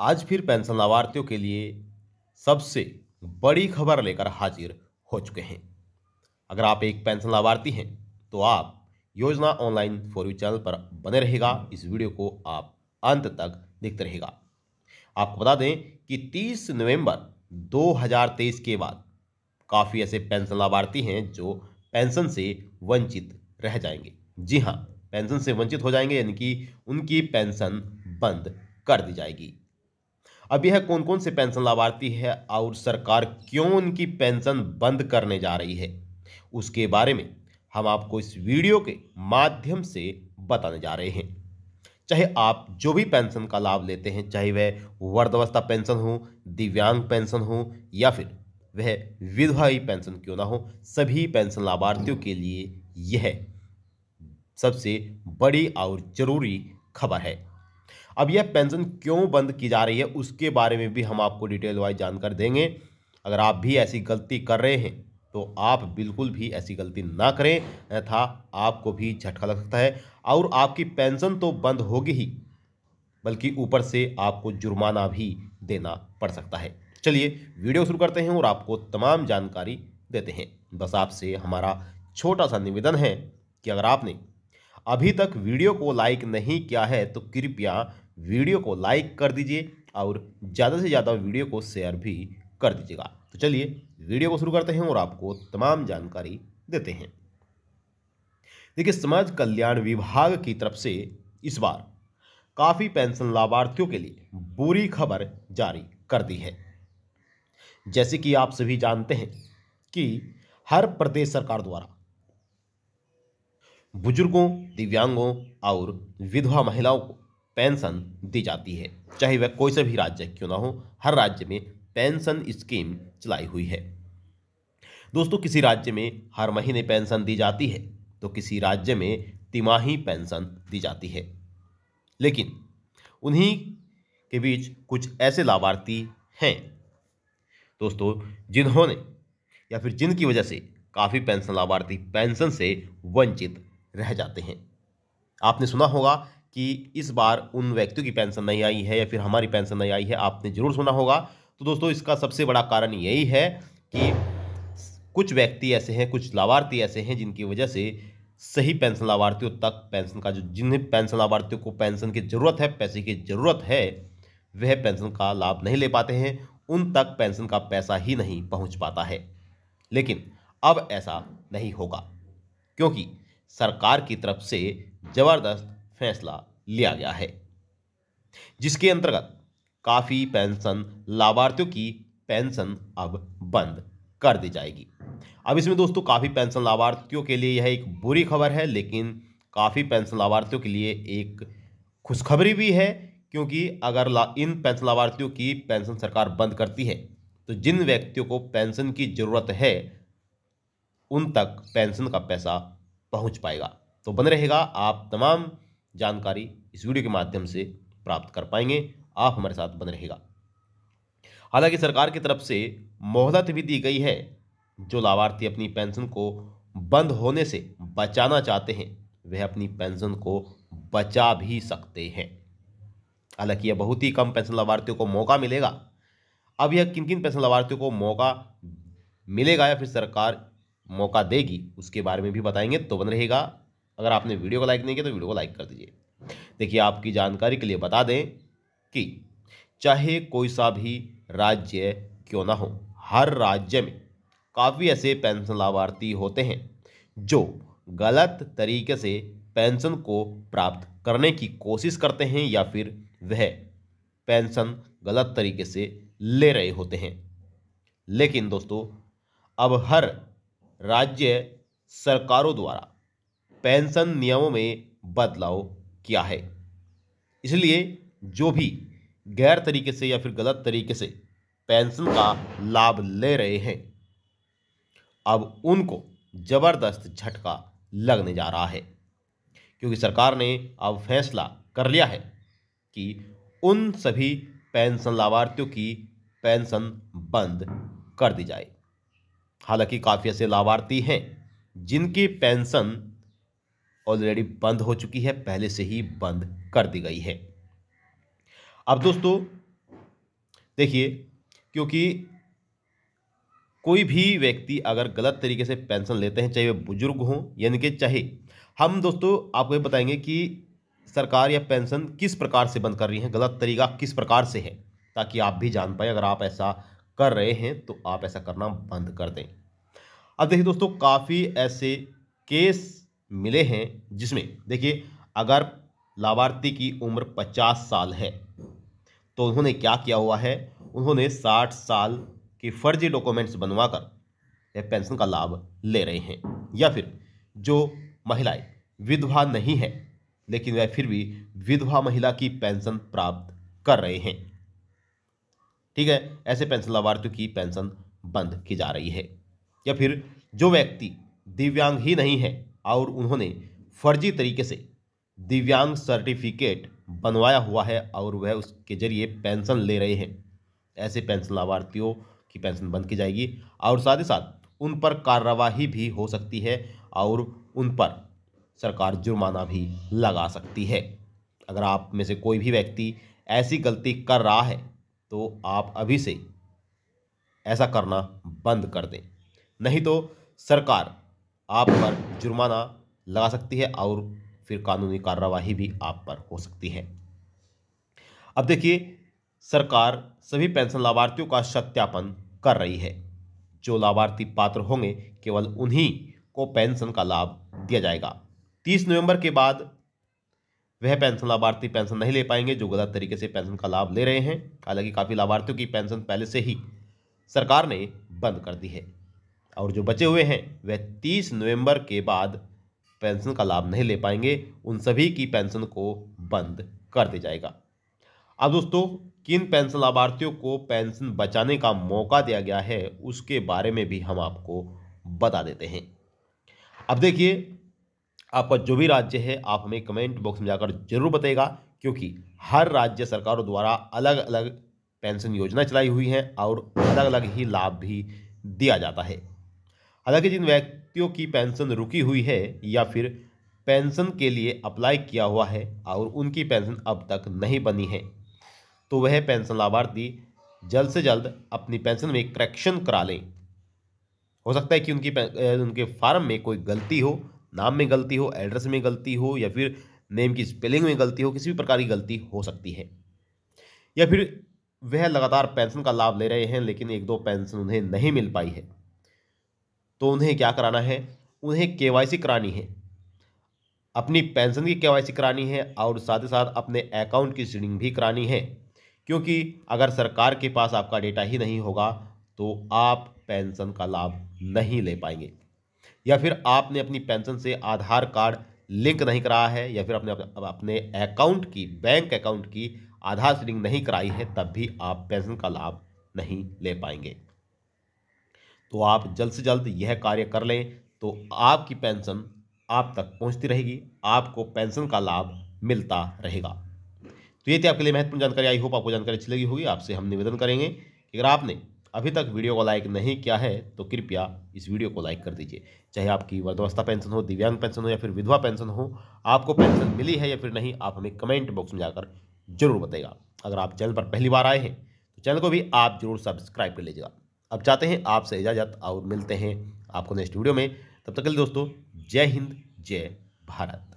आज फिर पेंशन लाभार्थियों के लिए सबसे बड़ी खबर लेकर हाजिर हो चुके हैं अगर आप एक पेंशन लाभार्थी हैं तो आप योजना ऑनलाइन फॉर यू चैनल पर बने रहेगा इस वीडियो को आप अंत तक देखते रहेगा आपको बता दें कि 30 नवंबर 2023 के बाद काफ़ी ऐसे पेंशन लाभार्थी हैं जो पेंशन से वंचित रह जाएंगे जी हाँ पेंशन से वंचित हो जाएंगे यानी कि उनकी पेंशन बंद कर दी जाएगी अब यह कौन कौन से पेंशन लाभार्थी है और सरकार क्यों उनकी पेंशन बंद करने जा रही है उसके बारे में हम आपको इस वीडियो के माध्यम से बताने जा रहे हैं चाहे आप जो भी पेंशन का लाभ लेते हैं चाहे वह वर्धवस्था पेंशन हो दिव्यांग पेंशन हो या फिर वह विधवा ही पेंशन क्यों ना हो सभी पेंशन लाभार्थियों के लिए यह सबसे बड़ी और जरूरी खबर है अब यह पेंशन क्यों बंद की जा रही है उसके बारे में भी हम आपको डिटेल वाइज जानकारी देंगे अगर आप भी ऐसी गलती कर रहे हैं तो आप बिल्कुल भी ऐसी गलती ना करें था आपको भी झटका लग सकता है और आपकी पेंशन तो बंद होगी ही बल्कि ऊपर से आपको जुर्माना भी देना पड़ सकता है चलिए वीडियो शुरू करते हैं और आपको तमाम जानकारी देते हैं बस आपसे हमारा छोटा सा निवेदन है कि अगर आपने अभी तक वीडियो को लाइक नहीं किया है तो कृपया वीडियो को लाइक कर दीजिए और ज़्यादा से ज़्यादा वीडियो को शेयर भी कर दीजिएगा तो चलिए वीडियो को शुरू करते हैं और आपको तमाम जानकारी देते हैं देखिए समाज कल्याण विभाग की तरफ से इस बार काफ़ी पेंशन लाभार्थियों के लिए बुरी खबर जारी कर दी है जैसे कि आप सभी जानते हैं कि हर प्रदेश सरकार द्वारा बुजुर्गों दिव्यांगों और विधवा महिलाओं को पेंशन दी जाती है चाहे वह कोई सा भी राज्य क्यों ना हो हर राज्य में पेंशन स्कीम चलाई हुई है दोस्तों किसी राज्य में हर महीने पेंशन दी जाती है तो किसी राज्य में तिमाही पेंशन दी जाती है लेकिन उन्हीं के बीच कुछ ऐसे लाभार्थी हैं दोस्तों जिन्होंने या फिर जिनकी वजह से काफ़ी पेंशन लाभार्थी पेंशन से वंचित रह जाते हैं आपने सुना होगा कि इस बार उन व्यक्तियों की पेंशन नहीं आई है या फिर हमारी पेंशन नहीं आई है आपने जरूर सुना होगा तो दोस्तों इसका सबसे बड़ा कारण यही है कि कुछ व्यक्ति ऐसे हैं कुछ लाभार्थी ऐसे हैं जिनकी वजह से सही पेंशन लाभार्थियों तक पेंशन का जो जिन्हें पेंशन लाभार्थियों को पेंशन की ज़रूरत है पैसे की ज़रूरत है वह पेंशन का लाभ नहीं ले पाते हैं उन तक पेंशन का पैसा ही नहीं पहुंच पाता है लेकिन अब ऐसा नहीं होगा क्योंकि सरकार की तरफ से ज़बरदस्त फैसला लिया गया है जिसके अंतर्गत काफ़ी पेंशन लाभार्थियों की पेंशन अब बंद कर दी जाएगी अब इसमें दोस्तों काफ़ी पेंशन लाभार्थियों के लिए यह एक बुरी खबर है लेकिन काफ़ी पेंशन लाभार्थियों के लिए एक खुशखबरी भी है क्योंकि अगर इन पेंशन लाभार्थियों की पेंशन सरकार बंद करती है तो जिन व्यक्तियों को पेंशन की ज़रूरत है उन तक पेंशन का पैसा पहुंच पाएगा तो बन रहेगा आप तमाम जानकारी इस वीडियो के माध्यम से प्राप्त कर पाएंगे आप हमारे साथ बन रहेगा हालांकि सरकार की तरफ से मोहलत भी दी गई है जो लाभार्थी अपनी पेंशन को बंद होने से बचाना चाहते हैं वह अपनी पेंशन को बचा भी सकते हैं हालांकि यह बहुत ही कम पेंशन लाभार्थियों को मौका मिलेगा अब यह किन किन पेंशन लाभार्थियों को मौका मिलेगा या फिर सरकार मौका देगी उसके बारे में भी बताएंगे तो बन रहेगा अगर आपने वीडियो को लाइक नहीं किया तो वीडियो को लाइक कर दीजिए देखिए आपकी जानकारी के लिए बता दें कि चाहे कोई सा भी राज्य क्यों ना हो हर राज्य में काफ़ी ऐसे पेंशन लाभार्थी होते हैं जो गलत तरीके से पेंशन को प्राप्त करने की कोशिश करते हैं या फिर वह पेंशन गलत तरीके से ले रहे होते हैं लेकिन दोस्तों अब हर राज्य सरकारों द्वारा पेंशन नियमों में बदलाव किया है इसलिए जो भी गैर तरीके से या फिर गलत तरीके से पेंशन का लाभ ले रहे हैं अब उनको ज़बरदस्त झटका लगने जा रहा है क्योंकि सरकार ने अब फैसला कर लिया है कि उन सभी पेंशन लाभार्थियों की पेंशन बंद कर दी जाए हालांकि काफ़ी ऐसे लाभार्थी हैं जिनकी पेंशन ऑलरेडी बंद हो चुकी है पहले से ही बंद कर दी गई है अब दोस्तों देखिए क्योंकि कोई भी व्यक्ति अगर गलत तरीके से पेंशन लेते हैं चाहे वे बुजुर्ग हों यानी कि चाहे हम दोस्तों आपको ये बताएंगे कि सरकार यह पेंशन किस प्रकार से बंद कर रही है गलत तरीका किस प्रकार से है ताकि आप भी जान पाए अगर आप ऐसा कर रहे हैं तो आप ऐसा करना बंद कर दें अब देखिए दोस्तों काफ़ी ऐसे केस मिले हैं जिसमें देखिए अगर लाभार्थी की उम्र पचास साल है तो उन्होंने क्या किया हुआ है उन्होंने साठ साल के फर्जी डॉक्यूमेंट्स बनवाकर यह पेंशन का लाभ ले रहे हैं या फिर जो महिलाएं विधवा नहीं है लेकिन वह फिर भी विधवा महिला की पेंशन प्राप्त कर रहे हैं ठीक है ऐसे पेंशन लाभार्थियों की पेंशन बंद की जा रही है या फिर जो व्यक्ति दिव्यांग ही नहीं है और उन्होंने फर्जी तरीके से दिव्यांग सर्टिफिकेट बनवाया हुआ है और वह उसके जरिए पेंशन ले रहे हैं ऐसे पेंशन लाभार्थियों की पेंशन बंद की जाएगी और साथ ही साथ उन पर कार्रवाई भी हो सकती है और उन पर सरकार जुर्माना भी लगा सकती है अगर आप में से कोई भी व्यक्ति ऐसी गलती कर रहा है तो आप अभी से ऐसा करना बंद कर दें नहीं तो सरकार आप पर जुर्माना लगा सकती है और फिर कानूनी कार्रवाई भी आप पर हो सकती है अब देखिए सरकार सभी पेंशन लाभार्थियों का सत्यापन कर रही है जो लाभार्थी पात्र होंगे केवल उन्हीं को पेंशन का लाभ दिया जाएगा तीस नवंबर के बाद वह पेंशन लाभार्थी पेंशन नहीं ले पाएंगे जो गलत तरीके से पेंशन का लाभ ले रहे हैं हालांकि काफ़ी लाभार्थियों की पेंशन पहले से ही सरकार ने बंद कर दी है और जो बचे हुए हैं वह तीस नवंबर के बाद पेंशन का लाभ नहीं ले पाएंगे उन सभी की पेंशन को बंद कर दिया जाएगा अब दोस्तों किन पेंशन लाभार्थियों को पेंशन बचाने का मौका दिया गया है उसके बारे में भी हम आपको बता देते हैं अब देखिए आपका जो भी राज्य है आप हमें कमेंट बॉक्स में जाकर जरूर बताएगा क्योंकि हर राज्य सरकारों द्वारा अलग अलग पेंशन योजना चलाई हुई हैं और अलग अलग ही लाभ भी दिया जाता है हालांकि जिन व्यक्तियों की पेंशन रुकी हुई है या फिर पेंशन के लिए अप्लाई किया हुआ है और उनकी पेंशन अब तक नहीं बनी है तो वह पेंशन लाभार्थी जल्द से जल्द अपनी पेंशन में करेक्शन करा लें हो सकता है कि उनकी उनके फार्म में कोई गलती हो नाम में गलती हो एड्रेस में गलती हो या फिर नेम की स्पेलिंग में गलती हो किसी भी प्रकार की गलती हो सकती है या फिर वह लगातार पेंशन का लाभ ले रहे हैं लेकिन एक दो पेंशन उन्हें नहीं मिल पाई है तो उन्हें क्या कराना है उन्हें के करानी है अपनी पेंशन की के करानी है और साथ ही साथ अपने अकाउंट की सीडिंग भी करानी है क्योंकि अगर सरकार के पास आपका डेटा ही नहीं होगा तो आप पेंशन का लाभ नहीं ले पाएंगे या फिर आपने अपनी पेंशन से आधार कार्ड लिंक नहीं कराया है या फिर अपने अपने अकाउंट की बैंक अकाउंट की आधार सीडिंग नहीं कराई है तब भी आप पेंशन का लाभ नहीं ले पाएंगे तो आप जल्द से जल्द यह कार्य कर लें तो आपकी पेंशन आप तक पहुंचती रहेगी आपको पेंशन का लाभ मिलता रहेगा तो ये थी आपके लिए महत्वपूर्ण जानकारी आई होप आपको जानकारी अच्छी लगी होगी आपसे हम निवेदन करेंगे कि अगर आपने अभी तक वीडियो को लाइक नहीं किया है तो कृपया इस वीडियो को लाइक कर दीजिए चाहे आपकी वर्धावस्था पेंशन हो दिव्यांग पेंशन हो या फिर विधवा पेंशन हो आपको पेंशन मिली है या फिर नहीं आप हमें कमेंट बॉक्स में जाकर जरूर बताएगा अगर आप चैनल पर पहली बार आए हैं तो चैनल को भी आप जरूर सब्सक्राइब कर लीजिएगा अब चाहते हैं आपसे इजाज़त और मिलते हैं आपको नेक्स्ट वीडियो में तब तक के लिए दोस्तों जय हिंद जय भारत